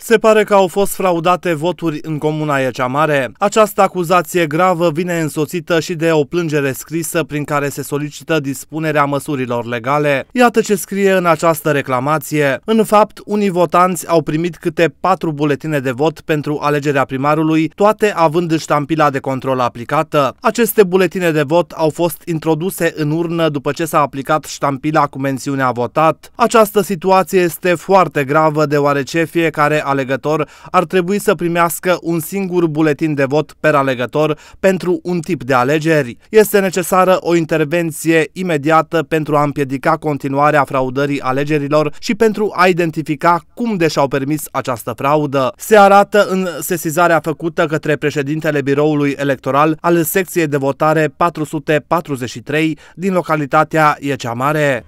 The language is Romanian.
Se pare că au fost fraudate voturi în Comuna Ecea Mare. Această acuzație gravă vine însoțită și de o plângere scrisă prin care se solicită dispunerea măsurilor legale. Iată ce scrie în această reclamație. În fapt, unii votanți au primit câte patru buletine de vot pentru alegerea primarului, toate având ștampila de control aplicată. Aceste buletine de vot au fost introduse în urnă după ce s-a aplicat ștampila cu mențiunea votat. Această situație este foarte gravă deoarece fiecare alegător ar trebui să primească un singur buletin de vot per alegător pentru un tip de alegeri. Este necesară o intervenție imediată pentru a împiedica continuarea fraudării alegerilor și pentru a identifica cum de și-au permis această fraudă. Se arată în sesizarea făcută către președintele biroului electoral al secției de votare 443 din localitatea Iecea Mare.